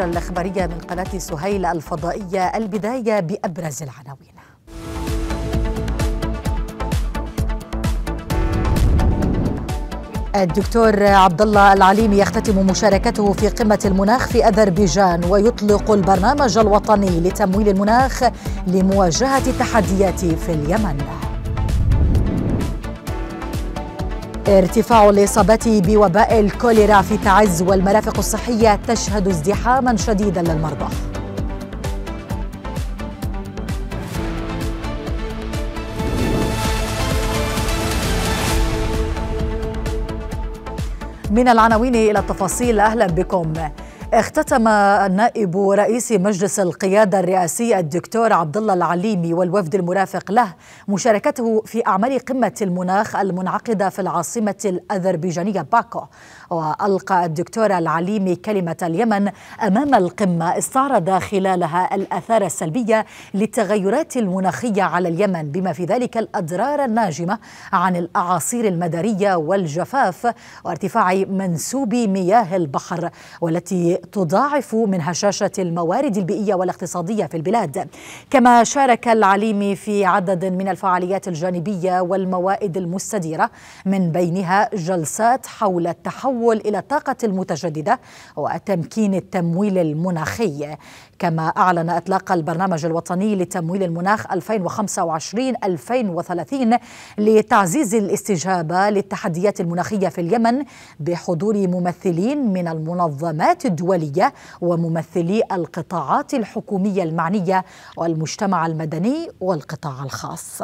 النشرة الإخبارية من قناة سهيل الفضائية البداية بأبرز العناوين الدكتور عبد الله العليمي يختتم مشاركته في قمة المناخ في أذربيجان ويطلق البرنامج الوطني لتمويل المناخ لمواجهة التحديات في اليمن. ارتفاع الإصابات بوباء الكوليرا في تعز والمرافق الصحية تشهد ازدحاما شديدا للمرضى من العناوين إلى التفاصيل أهلا بكم اختتم النائب رئيس مجلس القيادة الرئاسي الدكتور عبد الله العليمي والوفد المرافق له مشاركته في أعمال قمة المناخ المنعقدة في العاصمة الأذربيجانية باكو وألقى الدكتور العليمي كلمة اليمن أمام القمة استعرض خلالها الآثار السلبية للتغيرات المناخية على اليمن بما في ذلك الأضرار الناجمة عن الأعاصير المدارية والجفاف وارتفاع منسوب مياه البحر والتي تضاعف من هشاشة الموارد البيئية والاقتصادية في البلاد كما شارك العليمي في عدد من الفعاليات الجانبية والموائد المستديرة من بينها جلسات حول التحول التحول إلى الطاقة المتجددة وتمكين التمويل المناخي كما أعلن إطلاق البرنامج الوطني لتمويل المناخ 2025-2030 لتعزيز الاستجابة للتحديات المناخية في اليمن بحضور ممثلين من المنظمات الدولية وممثلي القطاعات الحكومية المعنية والمجتمع المدني والقطاع الخاص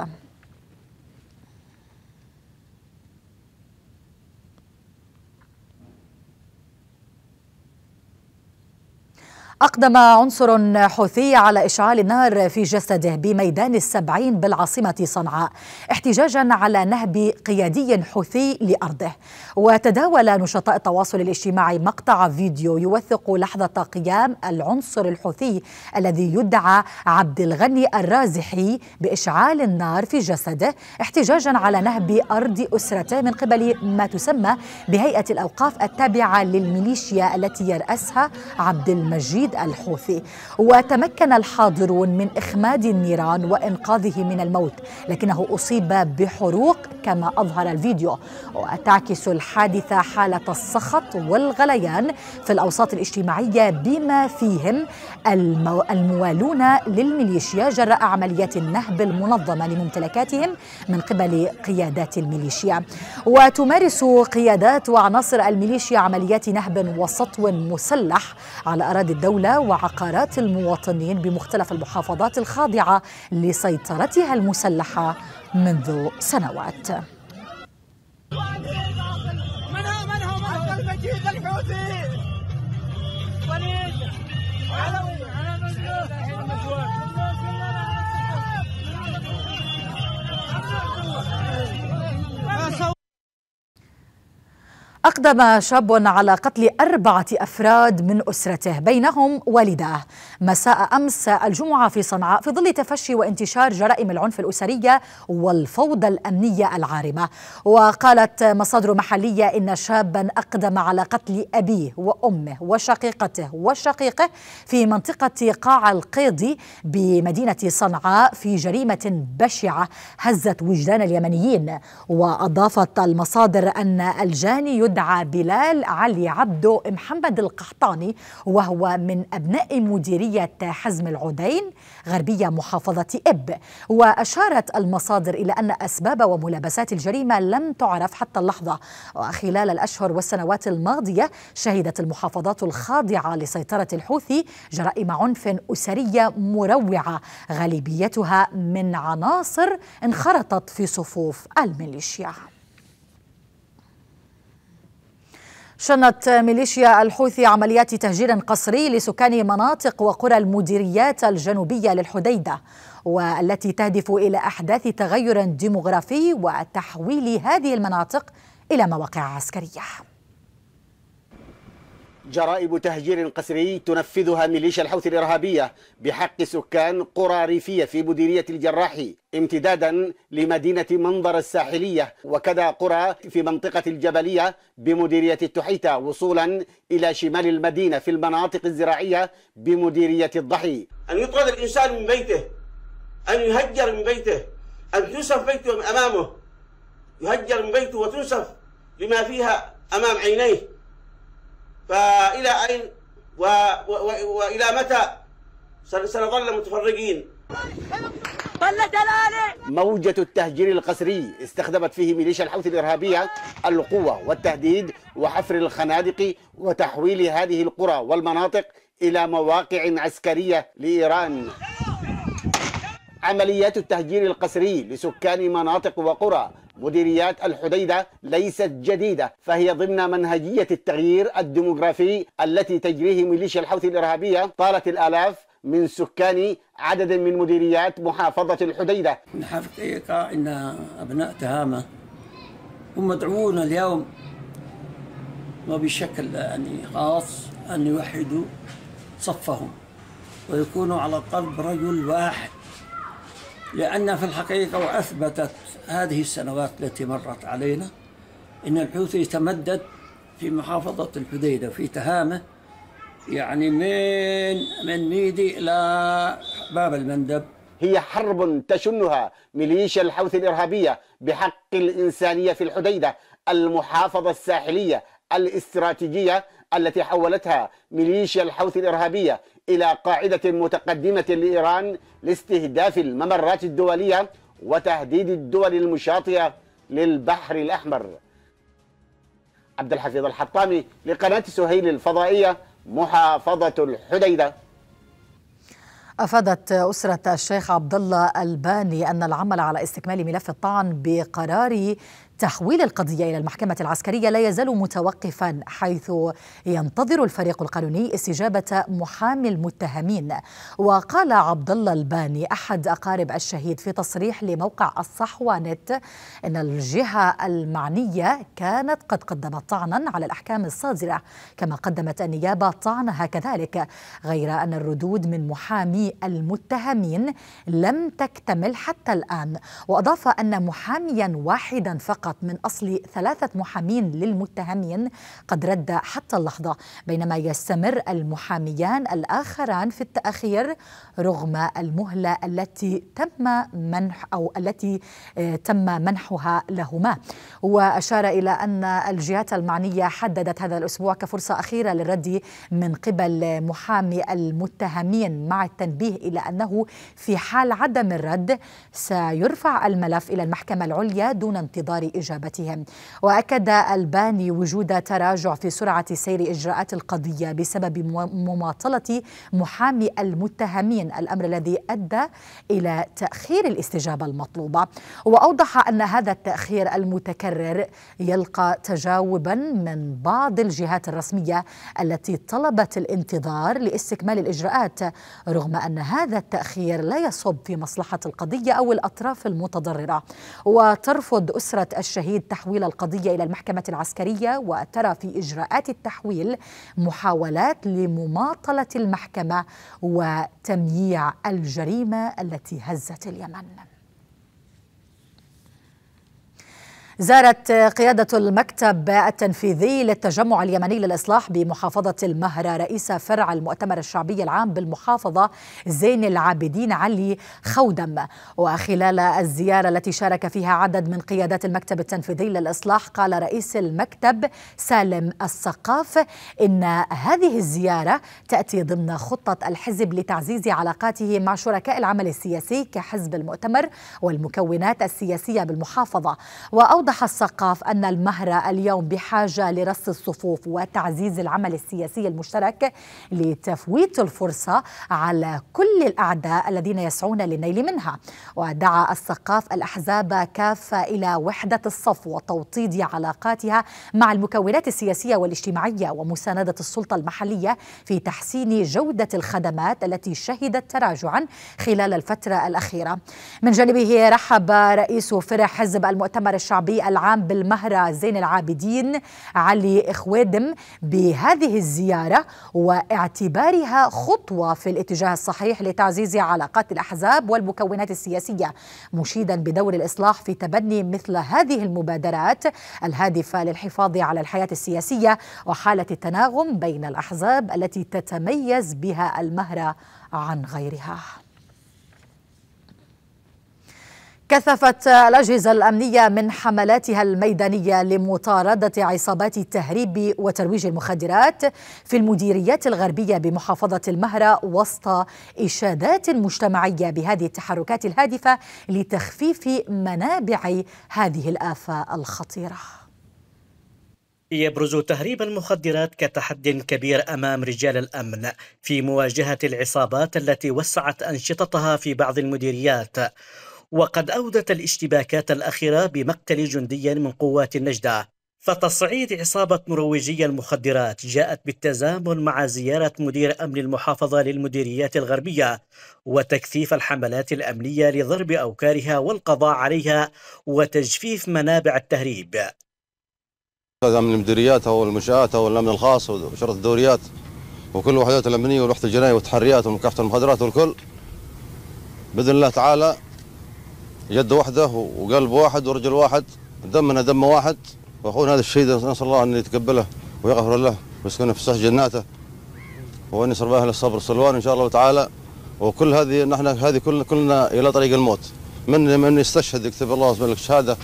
أقدم عنصر حوثي على إشعال النار في جسده بميدان السبعين بالعاصمة صنعاء احتجاجا على نهب قيادي حوثي لأرضه وتداول نشطاء التواصل الاجتماعي مقطع فيديو يوثق لحظة قيام العنصر الحوثي الذي يدعى عبد الغني الرازحي بإشعال النار في جسده احتجاجا على نهب أرض أسرته من قبل ما تسمى بهيئة الأوقاف التابعة للميليشيا التي يرأسها عبد المجيد وليد الحوثي وتمكن الحاضرون من إخماد النيران وإنقاذه من الموت لكنه أصيب بحروق كما أظهر الفيديو وتعكس الحادثة حالة السخط والغليان في الأوساط الاجتماعية بما فيهم المو... الموالون للميليشيا جراء عمليات النهب المنظمة لممتلكاتهم من قبل قيادات الميليشيا وتمارس قيادات وعناصر الميليشيا عمليات نهب وسطو مسلح على أراضي الدولة الدولة وعقارات المواطنين بمختلف المحافظات الخاضعة لسيطرتها المسلحة منذ سنوات أقدم شاب على قتل أربعة أفراد من أسرته بينهم والداه مساء أمس الجمعة في صنعاء في ظل تفشي وانتشار جرائم العنف الأسرية والفوضى الأمنية العارمة وقالت مصادر محلية إن شابا أقدم على قتل أبيه وأمه وشقيقته وشقيقه في منطقة قاع القيضي بمدينة صنعاء في جريمة بشعة هزت وجدان اليمنيين وأضافت المصادر أن الجاني يدعى بلال علي عبدو محمد القحطاني وهو من أبناء مديرية حزم العدين غربية محافظة إب وأشارت المصادر إلى أن أسباب وملابسات الجريمة لم تعرف حتى اللحظة وخلال الأشهر والسنوات الماضية شهدت المحافظات الخاضعة لسيطرة الحوثي جرائم عنف أسرية مروعة غالبيتها من عناصر انخرطت في صفوف الميليشيا شنت ميليشيا الحوثي عمليات تهجير قسري لسكان مناطق وقرى المديريات الجنوبية للحديدة والتي تهدف إلى أحداث تغير ديمغرافي وتحويل هذه المناطق إلى مواقع عسكرية جرائم تهجير قسري تنفذها ميليشيا الحوث الإرهابية بحق سكان قرى ريفية في مديرية الجراح امتدادا لمدينة منظر الساحلية وكذا قرى في منطقة الجبلية بمديرية التحيتة وصولا إلى شمال المدينة في المناطق الزراعية بمديرية الضحي أن يطرد الإنسان من بيته أن يهجر من بيته أن تنسف بيته أمامه يهجر من بيته وتنسف لما فيها أمام عينيه فإلى أين و... و... و... وإلى متى سنظل متفرجين موجة التهجير القسري استخدمت فيه ميليشيا الحوثي الإرهابية القوة والتهديد وحفر الخنادق وتحويل هذه القرى والمناطق إلى مواقع عسكرية لإيران عمليات التهجير القسري لسكان مناطق وقرى مديريات الحديدة ليست جديدة فهي ضمن منهجية التغيير الديموغرافي التي تجريه ميليشيا الحوثي الإرهابية طالت الآلاف من سكان عدد من مديريات محافظة الحديدة الحقيقة إن أبناء تهامة هم مدعوون اليوم وبشكل يعني خاص أن يوحدوا صفهم ويكونوا على قلب رجل واحد لأن في الحقيقة وأثبتت هذه السنوات التي مرت علينا أن الحوثي تمدد في محافظة الحديدة في تهامة يعني من من ميدي إلى باب المندب هي حرب تشنها ميليشيا الحوثي الإرهابية بحق الإنسانية في الحديدة المحافظة الساحلية الاستراتيجية التي حولتها ميليشيا الحوثي الإرهابية إلى قاعدة متقدمة لإيران لاستهداف الممرات الدولية وتهديد الدول المشاطئة للبحر الأحمر عبد الحفيظ الحطامي لقناة سهيل الفضائية محافظة الحديدة افادت اسره الشيخ عبد الله الباني ان العمل على استكمال ملف الطعن بقرار تحويل القضية إلى المحكمة العسكرية لا يزال متوقفا حيث ينتظر الفريق القانوني استجابة محامي المتهمين وقال عبد الله الباني أحد أقارب الشهيد في تصريح لموقع الصحوة نت إن الجهة المعنية كانت قد قدمت طعنا على الأحكام الصادرة كما قدمت النيابة طعنها كذلك غير أن الردود من محامي المتهمين لم تكتمل حتى الآن وأضاف أن محاميا واحدا فقط فقط من أصل ثلاثة محامين للمتهمين قد رد حتى اللحظة بينما يستمر المحاميان الآخران في التأخير رغم المهلة التي تم منح أو التي آه، تم منحها لهما وأشار إلى أن الجهات المعنية حددت هذا الأسبوع كفرصة أخيرة للرد من قبل محامي المتهمين مع التنبيه إلى أنه في حال عدم الرد سيرفع الملف إلى المحكمة العليا دون انتظار إجابتهم وأكد الباني وجود تراجع في سرعة سير إجراءات القضية بسبب مماطلة محامي المتهمين الأمر الذي أدى إلى تأخير الاستجابة المطلوبة وأوضح أن هذا التأخير المتكرر يلقى تجاوبا من بعض الجهات الرسمية التي طلبت الانتظار لاستكمال الإجراءات رغم أن هذا التأخير لا يصب في مصلحة القضية أو الأطراف المتضررة وترفض أسرة الشهيد تحويل القضية إلى المحكمة العسكرية وترى في إجراءات التحويل محاولات لمماطلة المحكمة وتمييع الجريمة التي هزت اليمن زارت قيادة المكتب التنفيذي للتجمع اليمني للإصلاح بمحافظة المهرة رئيس فرع المؤتمر الشعبي العام بالمحافظة زين العابدين علي خودم وخلال الزيارة التي شارك فيها عدد من قيادات المكتب التنفيذي للإصلاح قال رئيس المكتب سالم السقاف إن هذه الزيارة تأتي ضمن خطة الحزب لتعزيز علاقاته مع شركاء العمل السياسي كحزب المؤتمر والمكونات السياسية بالمحافظة وأوضح أوضح السقاف أن المهرة اليوم بحاجة لرص الصفوف وتعزيز العمل السياسي المشترك لتفويت الفرصة على كل الأعداء الذين يسعون للنيل منها ودعا السقاف الأحزاب كافة إلى وحدة الصف وتوطيد علاقاتها مع المكونات السياسية والاجتماعية ومساندة السلطة المحلية في تحسين جودة الخدمات التي شهدت تراجعا خلال الفترة الأخيرة من جانبه رحب رئيس فرع حزب المؤتمر الشعبي العام بالمهرة زين العابدين علي إخوادم بهذه الزيارة واعتبارها خطوة في الاتجاه الصحيح لتعزيز علاقات الأحزاب والمكونات السياسية مشيدا بدور الإصلاح في تبني مثل هذه المبادرات الهادفة للحفاظ على الحياة السياسية وحالة التناغم بين الأحزاب التي تتميز بها المهرة عن غيرها كثفت الأجهزة الأمنية من حملاتها الميدانية لمطاردة عصابات التهريب وترويج المخدرات في المديريات الغربية بمحافظة المهرة وسط إشادات مجتمعية بهذه التحركات الهادفة لتخفيف منابع هذه الآفة الخطيرة يبرز تهريب المخدرات كتحد كبير امام رجال الامن في مواجهه العصابات التي وسعت انشطتها في بعض المديريات وقد أودت الاشتباكات الأخيرة بمقتل جندي من قوات النجدة فتصعيد عصابة مروجي المخدرات جاءت بالتزامن مع زيارة مدير أمن المحافظة للمديريات الغربية وتكثيف الحملات الأمنية لضرب أوكارها والقضاء عليها وتجفيف منابع التهريب هذا من المديريات أو المنشآت أو الأمن الخاص وشرطة الدوريات وكل الوحدات الأمنية والوحدة الجنائية والتحريات ومكافحة المخدرات والكل بإذن الله تعالى يد واحده وقلب واحد ورجل واحد دمنا دم واحد واخونا هذا الشهيد نسال الله ان يتقبله ويغفر له ويسكنه في صحن جناته وان يصرف اهل الصبر والسلوان ان شاء الله تعالى وكل هذه نحن هذه كل كلنا الى طريق الموت من من يستشهد يكتب الله لك شهاده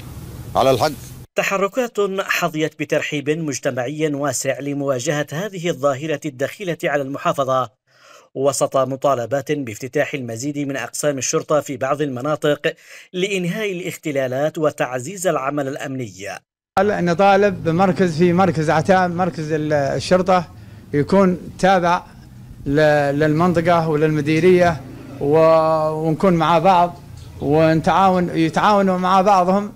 على الحق تحركات حظيت بترحيب مجتمعي واسع لمواجهه هذه الظاهره الدخيله على المحافظه وسط مطالبات بافتتاح المزيد من أقسام الشرطة في بعض المناطق لإنهاء الاختلالات وتعزيز العمل الأمني نطالب بمركز في مركز عتام مركز الشرطة يكون تابع للمنطقة وللمديرية ونكون مع بعض ونتعاون يتعاونوا مع بعضهم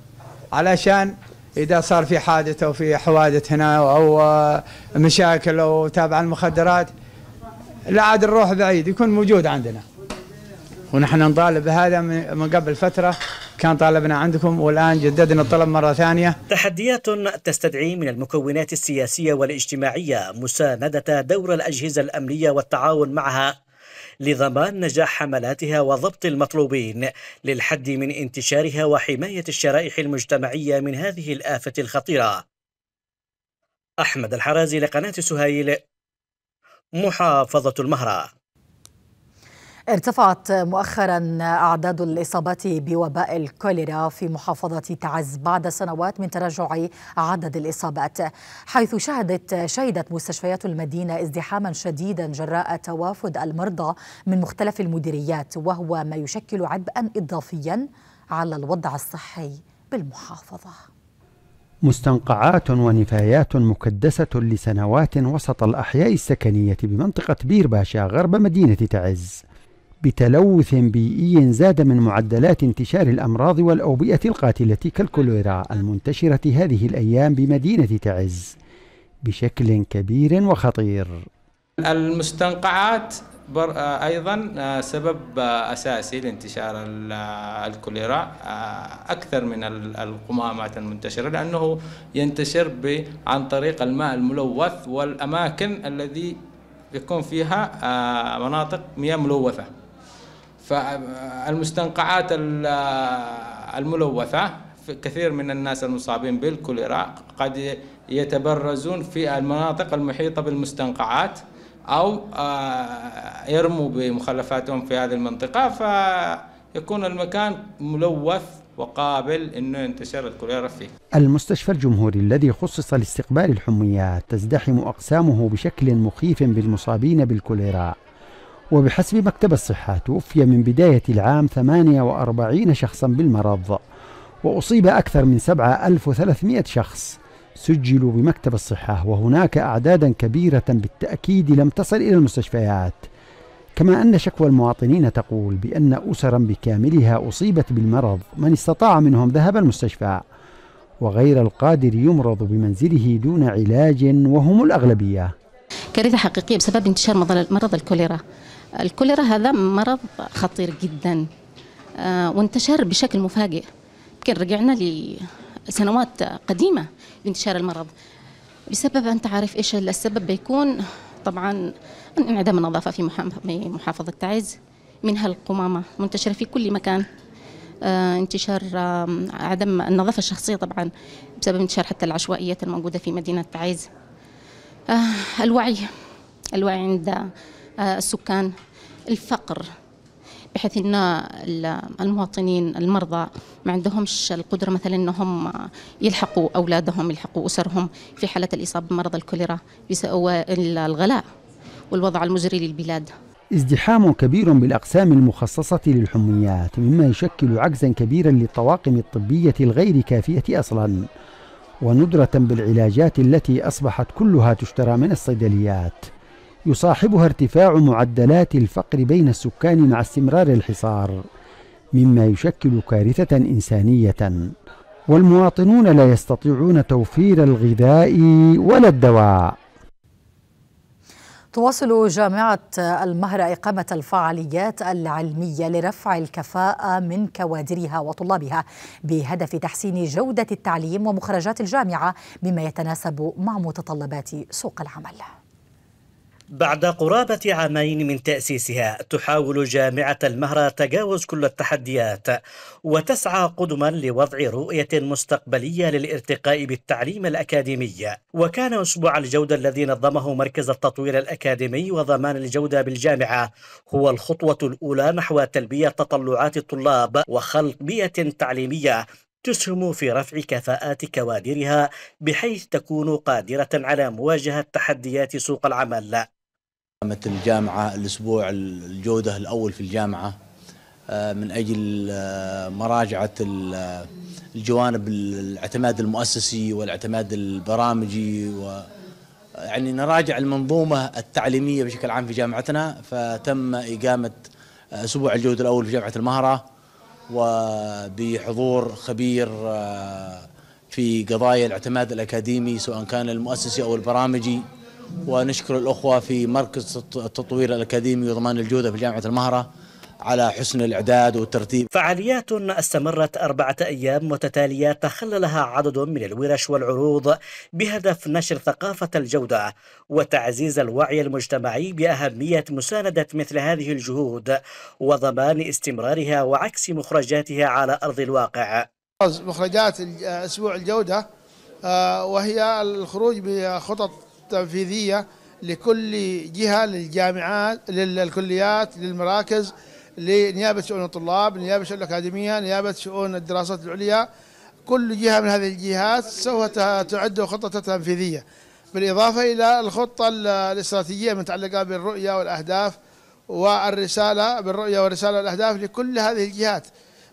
علشان اذا صار في حادث او في حوادث هنا او مشاكل او تابع المخدرات لا عاد نروح بعيد يكون موجود عندنا ونحن نطالب بهذا من قبل فترة كان طالبنا عندكم والآن جددنا الطلب مرة ثانية تحديات تستدعي من المكونات السياسية والاجتماعية مساندة دور الأجهزة الأمنية والتعاون معها لضمان نجاح حملاتها وضبط المطلوبين للحد من انتشارها وحماية الشرائح المجتمعية من هذه الآفة الخطيرة أحمد الحرازي لقناة سهيل محافظة المهرة ارتفعت مؤخرا أعداد الإصابات بوباء الكوليرا في محافظة تعز بعد سنوات من تراجع عدد الإصابات حيث شهدت شهدت مستشفيات المدينة ازدحاما شديدا جراء توافد المرضى من مختلف المديريات وهو ما يشكل عبئا إضافيا على الوضع الصحي بالمحافظة مستنقعات ونفايات مكدسة لسنوات وسط الأحياء السكنية بمنطقة بير باشا غرب مدينة تعز بتلوث بيئي زاد من معدلات انتشار الأمراض والأوبئة القاتلة كالكوليرا المنتشرة هذه الأيام بمدينة تعز بشكل كبير وخطير المستنقعات بر آه، ايضا آه، سبب آه، اساسي لانتشار الكوليرا اكثر من القمامات المنتشره لانه ينتشر عن طريق الماء الملوث والاماكن الذي يكون فيها مناطق مياه ملوثه فالمستنقعات الملوثه كثير من الناس المصابين بالكوليرا قد يتبرزون في المناطق المحيطه بالمستنقعات أو آه، يرموا بمخلفاتهم في هذه المنطقة فيكون المكان ملوث وقابل أنه ينتشر الكوليرا فيه المستشفى الجمهوري الذي خصص لاستقبال الحميات تزدحم أقسامه بشكل مخيف بالمصابين بالكوليرا وبحسب مكتب الصحة توفي من بداية العام 48 شخصا بالمرض وأصيب أكثر من 7300 شخص سجلوا بمكتب الصحة وهناك أعدادا كبيرة بالتأكيد لم تصل إلى المستشفيات كما أن شكوى المواطنين تقول بأن أسرا بكاملها أصيبت بالمرض من استطاع منهم ذهب المستشفى وغير القادر يمرض بمنزله دون علاج وهم الأغلبية كارثة حقيقية بسبب انتشار مرض الكوليرا الكوليرا هذا مرض خطير جدا آه، وانتشر بشكل مفاجئ يمكن رجعنا سنوات قديمه بانتشار المرض بسبب انت عارف ايش السبب بيكون طبعا انعدام النظافه في محافظه تعز منها القمامه منتشره في كل مكان آه، انتشار عدم النظافه الشخصيه طبعا بسبب انتشار حتى العشوائيات الموجوده في مدينه تعز آه، الوعي الوعي عند آه، السكان الفقر بحيث ان المواطنين المرضى ما عندهمش القدره مثلا انهم يلحقوا اولادهم يلحقوا اسرهم في حاله الاصابه بمرض الكوليرا بسبب الغلاء والوضع المزري للبلاد ازدحام كبير بالأقسام المخصصة للحميات مما يشكل عجزا كبيرا للطواقم الطبية الغير كافية أصلا وندرة بالعلاجات التي أصبحت كلها تشترى من الصيدليات يصاحبها ارتفاع معدلات الفقر بين السكان مع استمرار الحصار مما يشكل كارثة إنسانية والمواطنون لا يستطيعون توفير الغذاء ولا الدواء تواصل جامعة المهرة إقامة الفعاليات العلمية لرفع الكفاءة من كوادرها وطلابها بهدف تحسين جودة التعليم ومخرجات الجامعة بما يتناسب مع متطلبات سوق العمل بعد قرابة عامين من تأسيسها تحاول جامعة المهرة تجاوز كل التحديات وتسعى قدما لوضع رؤية مستقبلية للارتقاء بالتعليم الأكاديمي وكان أسبوع الجودة الذي نظمه مركز التطوير الأكاديمي وضمان الجودة بالجامعة هو الخطوة الأولى نحو تلبية تطلعات الطلاب وخلق بيئة تعليمية تسهم في رفع كفاءات كوادرها بحيث تكون قادرة على مواجهة تحديات سوق العمل قامت الجامعة الأسبوع الجودة الأول في الجامعة آه، من أجل آه، مراجعة الجوانب الاعتماد المؤسسي والاعتماد البرامجي و يعني نراجع المنظومة التعليمية بشكل عام في جامعتنا فتم إقامة آه، أسبوع الجودة الأول في جامعة المهرة وبحضور خبير في قضايا الاعتماد الأكاديمي سواء كان المؤسسي أو البرامجي ونشكر الأخوة في مركز التطوير الأكاديمي وضمان الجودة في جامعة المهرة على حسن الإعداد والترتيب فعاليات استمرت أربعة أيام متتالية تخللها عدد من الورش والعروض بهدف نشر ثقافة الجودة وتعزيز الوعي المجتمعي بأهمية مساندة مثل هذه الجهود وضمان استمرارها وعكس مخرجاتها على أرض الواقع مخرجات أسبوع الجودة آه، وهي الخروج بخطط التنفيذية لكل جهة للجامعات للكليات للمراكز لنيابة شؤون الطلاب نيابة شؤون الأكاديمية نيابة شؤون الدراسات العليا كل جهة من هذه الجهات سوف تعد خطة تنفيذية بالإضافة إلى الخطة الاستراتيجية المتعلقة بالرؤية والأهداف والرسالة بالرؤية والرسالة والأهداف لكل هذه الجهات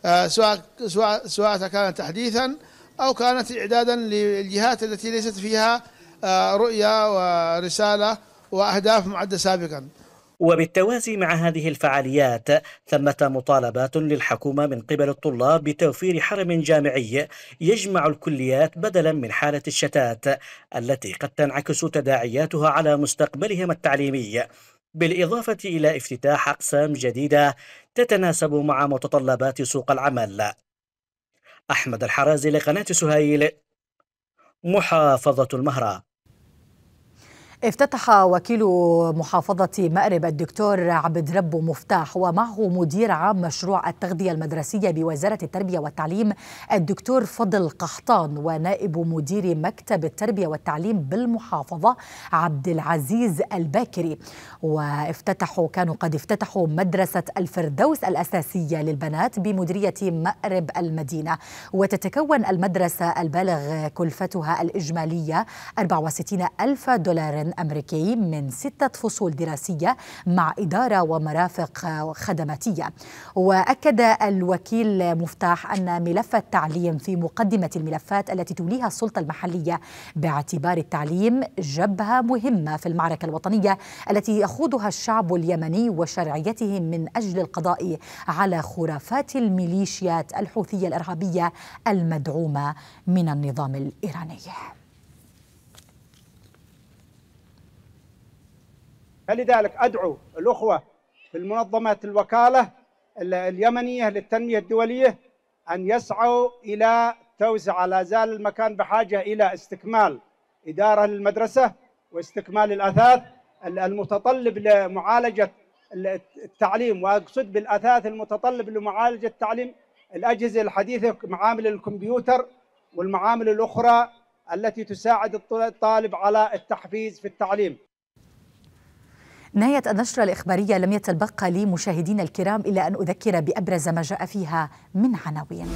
آه، سواء سواء سواء كانت تحديثا أو كانت إعدادا للجهات التي ليست فيها آه، رؤية ورسالة وأهداف معدة سابقا وبالتوازي مع هذه الفعاليات ثمة مطالبات للحكومة من قبل الطلاب بتوفير حرم جامعي يجمع الكليات بدلا من حالة الشتات التي قد تنعكس تداعياتها على مستقبلهم التعليمي بالإضافة إلى افتتاح أقسام جديدة تتناسب مع متطلبات سوق العمل أحمد الحرازي لقناة سهيل محافظة المهرة افتتح وكيل محافظة مأرب الدكتور عبد رب مفتاح ومعه مدير عام مشروع التغذية المدرسية بوزارة التربية والتعليم الدكتور فضل قحطان ونائب مدير مكتب التربية والتعليم بالمحافظة عبد العزيز الباكري وافتتحوا كانوا قد افتتحوا مدرسة الفردوس الأساسية للبنات بمديرية مأرب المدينة وتتكون المدرسة البالغ كلفتها الإجمالية 64 ألف دولار أمريكي من ستة فصول دراسية مع إدارة ومرافق خدماتية وأكد الوكيل مفتاح أن ملف التعليم في مقدمة الملفات التي توليها السلطة المحلية باعتبار التعليم جبهة مهمة في المعركة الوطنية التي يخوضها الشعب اليمني وشرعيته من أجل القضاء على خرافات الميليشيات الحوثية الإرهابية المدعومة من النظام الإيراني فلذلك أدعو الأخوة في المنظمة الوكالة اليمنية للتنمية الدولية أن يسعوا إلى توسعة لا زال المكان بحاجة إلى استكمال إدارة للمدرسة واستكمال الأثاث المتطلب لمعالجة التعليم وأقصد بالأثاث المتطلب لمعالجة التعليم الأجهزة الحديثة معامل الكمبيوتر والمعامل الأخرى التي تساعد الطالب على التحفيز في التعليم نهاية النشرة الإخبارية لم يتبقى لي مشاهدينا الكرام إلا أن أذكر بأبرز ما جاء فيها من عناوين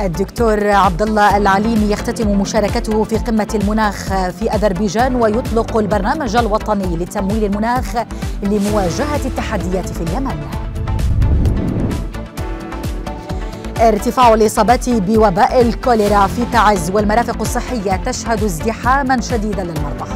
الدكتور عبد الله العليمي يختتم مشاركته في قمة المناخ في أذربيجان ويطلق البرنامج الوطني لتمويل المناخ لمواجهة التحديات في اليمن. ارتفاع الإصابات بوباء الكوليرا في تعز والمرافق الصحية تشهد ازدحاما شديدا للمرضى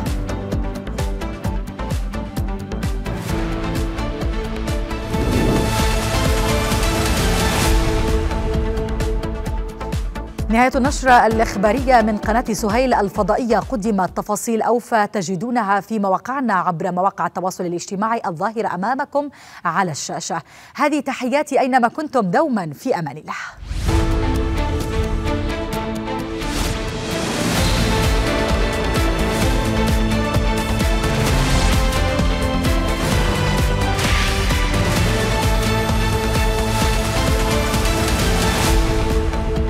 نهاية النشرة الإخبارية من قناة سهيل الفضائية قدمت تفاصيل أوفى تجدونها في مواقعنا عبر مواقع التواصل الاجتماعي الظاهرة أمامكم على الشاشة هذه تحياتي أينما كنتم دوما في أمان الله